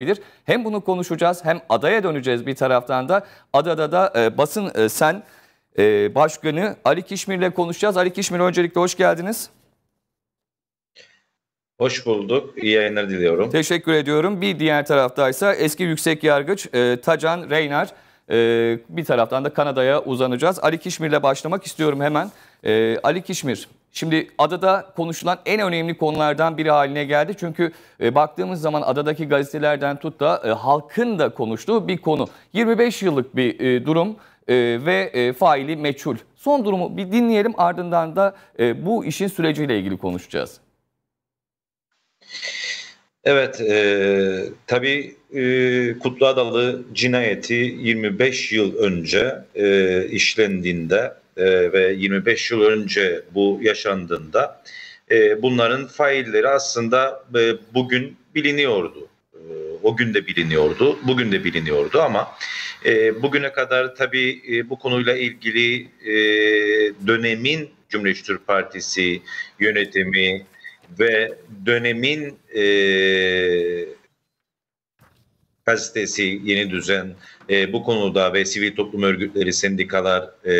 Bilir. Hem bunu konuşacağız hem adaya döneceğiz bir taraftan da. Adada da e, basın e, sen e, başkanı Ali Kişmir'le konuşacağız. Ali Kişmir öncelikle hoş geldiniz. Hoş bulduk. İyi yayınlar diliyorum. Teşekkür ediyorum. Bir diğer taraftaysa eski yüksek yargıç e, Tacan Reynar. E, bir taraftan da Kanada'ya uzanacağız. Ali Kişmir'le başlamak istiyorum hemen. E, Ali Kişmir, Şimdi adada konuşulan en önemli konulardan biri haline geldi. Çünkü e, baktığımız zaman adadaki gazetelerden tut da e, halkın da konuştuğu bir konu. 25 yıllık bir e, durum ve faili meçhul. Son durumu bir dinleyelim ardından da bu işin süreciyle ilgili konuşacağız. Evet, e, tabii e, Kutlu Adalı cinayeti 25 yıl önce e, işlendiğinde e, ve 25 yıl önce bu yaşandığında e, bunların failleri aslında e, bugün biliniyordu. E, o gün de biliniyordu, bugün de biliniyordu ama e, bugüne kadar tabii e, bu konuyla ilgili e, dönemin Cumhuriyetçi Türk Partisi yönetimi ve dönemin e, gazetesi, yeni düzen e, bu konuda ve sivil toplum örgütleri, sendikalar e,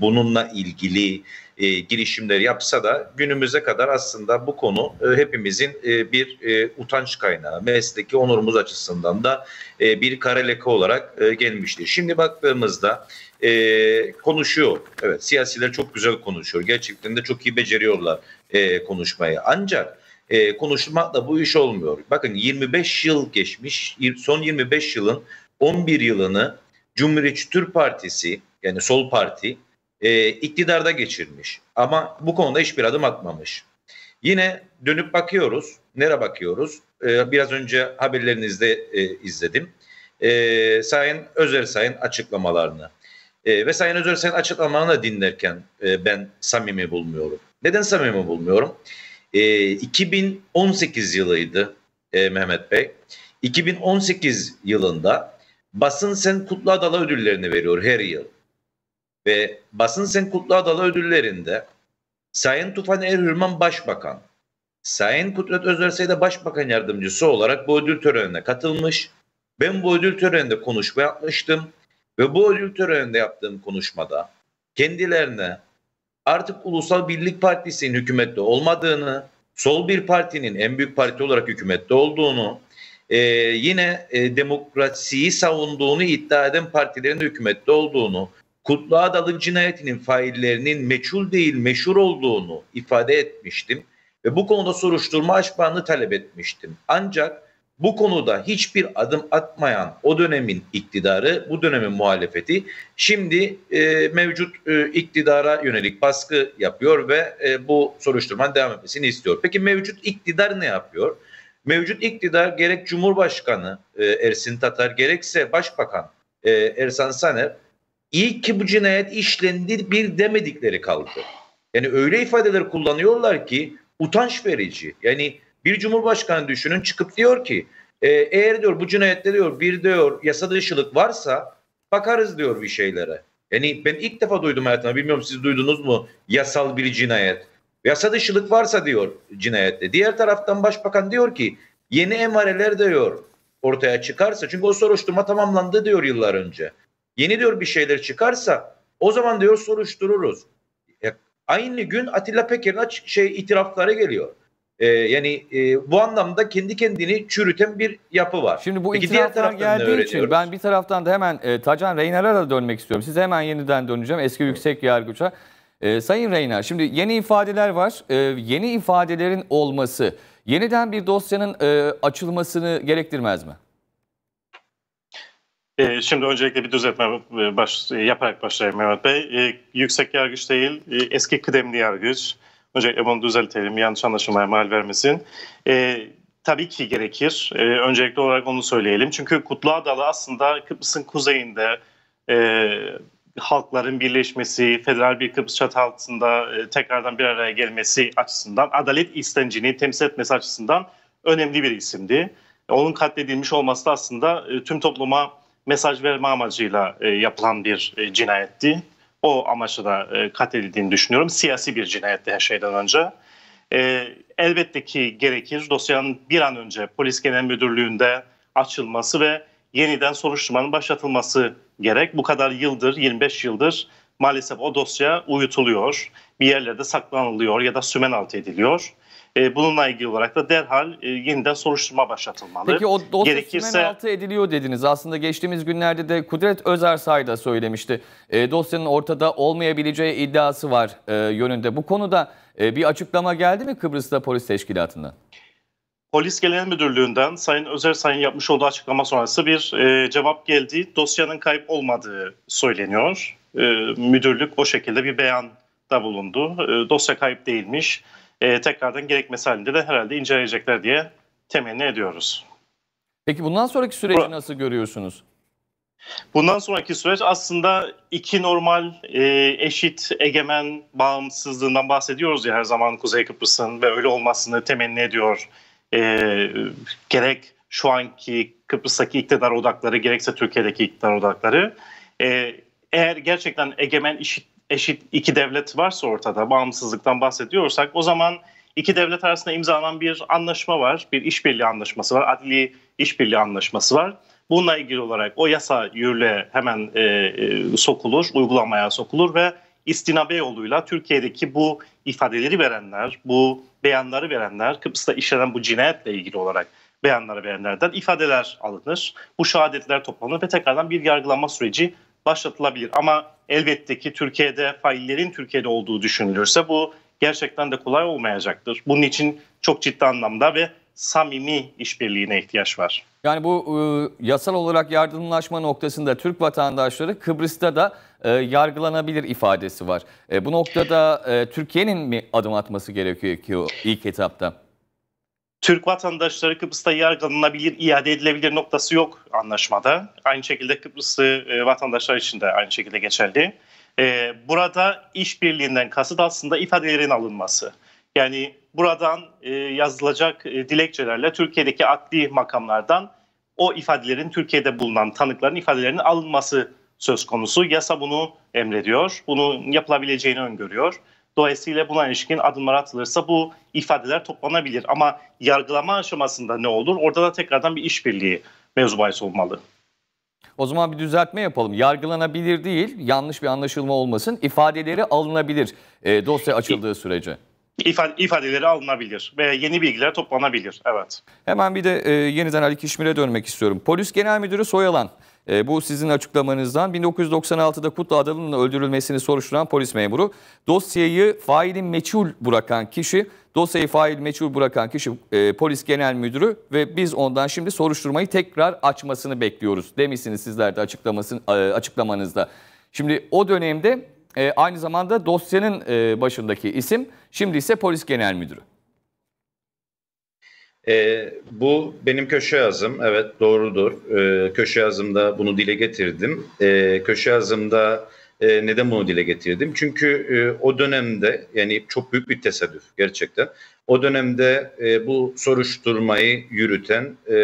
bununla ilgili e, girişimler yapsa da günümüze kadar aslında bu konu e, hepimizin e, bir e, utanç kaynağı, mesleki onurumuz açısından da e, bir leke olarak e, gelmişti. Şimdi baktığımızda e, konuşuyor, evet siyasiler çok güzel konuşuyor, gerçekten de çok iyi beceriyorlar e, konuşmayı. Ancak e, konuşmakla bu iş olmuyor. Bakın 25 yıl geçmiş, son 25 yılın 11 yılını Cumhuriyetçi Türk Partisi yani sol parti e, iktidarda geçirmiş. Ama bu konuda hiçbir adım atmamış. Yine dönüp bakıyoruz. Nere bakıyoruz? E, biraz önce haberlerinizde e, izledim. E, Sayın Özer Sayın açıklamalarını. E, ve Sayın Özer Sayın açıklamalarını da dinlerken e, ben samimi bulmuyorum. Neden samimi bulmuyorum? E, ee, 2018 yılıydı e, Mehmet Bey. 2018 yılında Basın Sen Kutlu Adalı ödüllerini veriyor her yıl. Ve Basın Sen Kutlu Adalı ödüllerinde Sayın Tufan Erhürman Başbakan, Sayın Kudret Özersey de Başbakan Yardımcısı olarak bu ödül törenine katılmış. Ben bu ödül töreninde konuşma yapmıştım ve bu ödül töreninde yaptığım konuşmada kendilerine artık Ulusal Birlik Partisi'nin hükümette olmadığını, sol bir partinin en büyük parti olarak hükümette olduğunu, e, yine e, demokrasiyi savunduğunu iddia eden partilerin de hükümette olduğunu, Kutlu Adalı cinayetinin faillerinin meçhul değil meşhur olduğunu ifade etmiştim ve bu konuda soruşturma açmanı talep etmiştim. Ancak bu konuda hiçbir adım atmayan o dönemin iktidarı, bu dönemin muhalefeti şimdi e, mevcut e, iktidara yönelik baskı yapıyor ve e, bu soruşturmanın devam etmesini istiyor. Peki mevcut iktidar ne yapıyor? Mevcut iktidar gerek Cumhurbaşkanı e, Ersin Tatar gerekse Başbakan e, Ersan Saner iyi ki bu cinayet işlendi bir demedikleri kaldı. Yani öyle ifadeler kullanıyorlar ki utanç verici. Yani bir cumhurbaşkanı düşünün çıkıp diyor ki e, eğer diyor bu cinayette diyor bir diyor yasa dışılık varsa bakarız diyor bir şeylere. Yani ben ilk defa duydum hayatımda bilmiyorum siz duydunuz mu yasal bir cinayet. Yasa dışılık varsa diyor cinayette. Diğer taraftan başbakan diyor ki yeni emareler diyor ortaya çıkarsa çünkü o soruşturma tamamlandı diyor yıllar önce. Yeni diyor bir şeyler çıkarsa o zaman diyor soruştururuz. E, aynı gün Atilla Peker'in şey itirafları geliyor. E, yani e, bu anlamda kendi kendini çürüten bir yapı var. Şimdi bu Peki itiraflar geldiği için ben bir taraftan da hemen e, Tacan Reyner'a da dönmek istiyorum. Size hemen yeniden döneceğim eski yüksek yargıça. E, Sayın Reyner şimdi yeni ifadeler var. E, yeni ifadelerin olması yeniden bir dosyanın e, açılmasını gerektirmez mi? Şimdi öncelikle bir düzeltme e, baş, e, yaparak başlayayım Mehmet Bey. Yüksek yargıç değil, e, eski kıdemli yargıç. Öncelikle bunu düzeltelim, yanlış anlaşılmaya mal vermesin. E, tabii ki gerekir. E, öncelikli olarak onu söyleyelim. Çünkü Kutlu Adalı aslında Kıbrıs'ın kuzeyinde e, halkların birleşmesi, federal bir Kıbrıs çatı altında e, tekrardan bir araya gelmesi açısından, adalet istencini temsil etmesi açısından önemli bir isimdi. Onun katledilmiş olması da aslında e, tüm topluma mesaj verme amacıyla e, yapılan bir e, cinayetti o amaçla da e, katledildiğini düşünüyorum. Siyasi bir cinayette her şeyden önce. E, elbette ki gerekir dosyanın bir an önce polis genel müdürlüğünde açılması ve yeniden soruşturmanın başlatılması gerek. Bu kadar yıldır, 25 yıldır maalesef o dosya uyutuluyor. Bir yerlerde saklanılıyor ya da sümen altı ediliyor. E, bununla ilgili olarak da derhal e, yeniden soruşturma başlatılmalı. Peki o dosya Gerekirse... altı ediliyor dediniz. Aslında geçtiğimiz günlerde de Kudret Özersay da söylemişti. E, dosyanın ortada olmayabileceği iddiası var e, yönünde. Bu konuda e, bir açıklama geldi mi Kıbrıs'ta polis teşkilatından? Polis Genel Müdürlüğü'nden Sayın Özer yapmış olduğu açıklama sonrası bir e, cevap geldi. Dosyanın kayıp olmadığı söyleniyor. E, müdürlük o şekilde bir beyan da bulundu. E, dosya kayıp değilmiş e, tekrardan gerekmesi halinde de herhalde inceleyecekler diye temenni ediyoruz. Peki bundan sonraki süreci Bu, nasıl görüyorsunuz? Bundan sonraki süreç aslında iki normal, e, eşit, egemen bağımsızlığından bahsediyoruz ya her zaman Kuzey Kıbrıs'ın ve öyle olmasını temenni ediyor. E, gerek şu anki Kıbrıs'taki iktidar odakları gerekse Türkiye'deki iktidar odakları. E, eğer gerçekten egemen, eşit, eşit iki devlet varsa ortada bağımsızlıktan bahsediyorsak o zaman iki devlet arasında imzalanan bir anlaşma var. Bir işbirliği anlaşması var. Adli işbirliği anlaşması var. Bununla ilgili olarak o yasa yürürlüğe hemen e, e, sokulur, uygulamaya sokulur ve istinabe yoluyla Türkiye'deki bu ifadeleri verenler, bu beyanları verenler, Kıbrıs'ta işlenen bu cinayetle ilgili olarak beyanları verenlerden ifadeler alınır. Bu şehadetler toplanır ve tekrardan bir yargılama süreci başlatılabilir. Ama elbette ki Türkiye'de faillerin Türkiye'de olduğu düşünülürse bu gerçekten de kolay olmayacaktır. Bunun için çok ciddi anlamda ve samimi işbirliğine ihtiyaç var. Yani bu e, yasal olarak yardımlaşma noktasında Türk vatandaşları Kıbrıs'ta da e, yargılanabilir ifadesi var. E, bu noktada e, Türkiye'nin mi adım atması gerekiyor ki ilk etapta? Türk vatandaşları Kıbrıs'ta yargılanabilir, iade edilebilir noktası yok anlaşmada. Aynı şekilde Kıbrıs'ı e, vatandaşlar için de aynı şekilde geçerli. E, burada işbirliğinden kasıt aslında ifadelerin alınması. Yani buradan e, yazılacak e, dilekçelerle Türkiye'deki adli makamlardan o ifadelerin Türkiye'de bulunan tanıkların ifadelerinin alınması söz konusu. Yasa bunu emrediyor. Bunun yapılabileceğini öngörüyor. Dolayısıyla buna ilişkin adımlar atılırsa bu ifadeler toplanabilir. Ama yargılama aşamasında ne olur? Orada da tekrardan bir işbirliği mevzu bahis olmalı. O zaman bir düzeltme yapalım. Yargılanabilir değil, yanlış bir anlaşılma olmasın. İfadeleri alınabilir e, dosya açıldığı sürece. İfade, ifadeleri alınabilir ve yeni bilgiler toplanabilir. Evet. Hemen bir de e, yeniden Ali Kişmir'e dönmek istiyorum. Polis Genel Müdürü Soyalan e, bu sizin açıklamanızdan 1996'da Kutlu Adalı'nın öldürülmesini soruşturan polis memuru dosyayı failin meçhul bırakan kişi dosyayı fail meçhul bırakan kişi e, polis genel müdürü ve biz ondan şimdi soruşturmayı tekrar açmasını bekliyoruz demişsiniz sizler de açıklamasın, e, açıklamanızda. Şimdi o dönemde e, aynı zamanda dosyanın e, başındaki isim şimdi ise polis genel müdürü. E, bu benim köşe yazım. Evet doğrudur. E, köşe yazımda bunu dile getirdim. E, köşe yazımda e, neden bunu dile getirdim? Çünkü e, o dönemde yani çok büyük bir tesadüf gerçekten. O dönemde e, bu soruşturmayı yürüten e,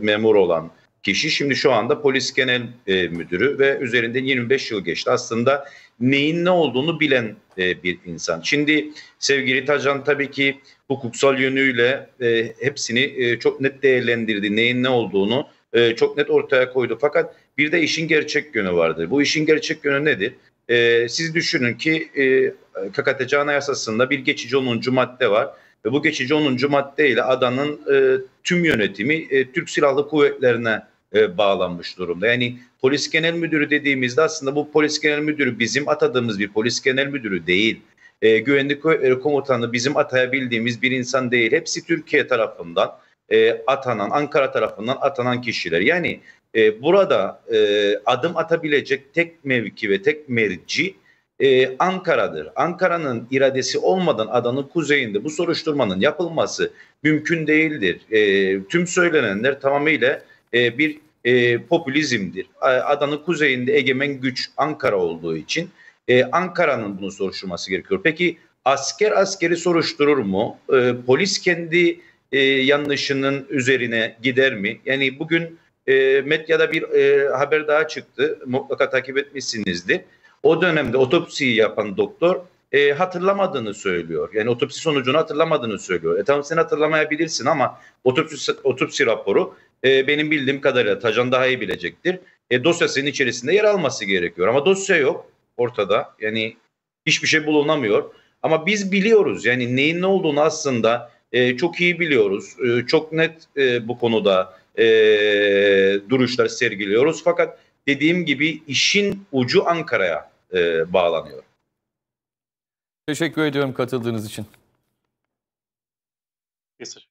memur olan kişi şimdi şu anda polis genel e, müdürü ve üzerinden 25 yıl geçti. Aslında neyin ne olduğunu bilen e, bir insan. Şimdi sevgili Tacan tabii ki hukuksal yönüyle e, hepsini e, çok net değerlendirdi. Neyin ne olduğunu e, çok net ortaya koydu. Fakat bir de işin gerçek yönü vardır. Bu işin gerçek yönü nedir? E, siz düşünün ki e, KKTC Anayasası'nda bir geçici 10. madde var. Ve bu geçici 10. ile adanın e, tüm yönetimi e, Türk Silahlı Kuvvetlerine e, bağlanmış durumda. Yani polis genel müdürü dediğimizde aslında bu polis genel müdürü bizim atadığımız bir polis genel müdürü değil e, güvenlik e, komutanı bizim atayabildiğimiz bir insan değil. Hepsi Türkiye tarafından e, atanan, Ankara tarafından atanan kişiler. Yani e, burada e, adım atabilecek tek mevki ve tek merci e, Ankara'dır. Ankara'nın iradesi olmadan adanın kuzeyinde bu soruşturmanın yapılması mümkün değildir. E, tüm söylenenler tamamıyla e, bir e, popülizmdir. Adanın kuzeyinde egemen güç Ankara olduğu için e, Ankara'nın bunu soruşturması gerekiyor. Peki asker askeri soruşturur mu? E, polis kendi e, yanlışının üzerine gider mi? Yani bugün e, medyada bir e, haber daha çıktı. Mutlaka takip etmişsinizdi. O dönemde otopsiyi yapan doktor e, hatırlamadığını söylüyor. Yani otopsi sonucunu hatırlamadığını söylüyor. E tamam sen hatırlamayabilirsin ama otopsi, otopsi raporu e, benim bildiğim kadarıyla Tacan daha iyi bilecektir. E, dosyasının içerisinde yer alması gerekiyor ama dosya yok ortada. Yani hiçbir şey bulunamıyor. Ama biz biliyoruz yani neyin ne olduğunu aslında e, çok iyi biliyoruz. E, çok net e, bu konuda e, duruşlar sergiliyoruz. Fakat dediğim gibi işin ucu Ankara'ya e, bağlanıyor. Teşekkür ediyorum katıldığınız için. Teşekkür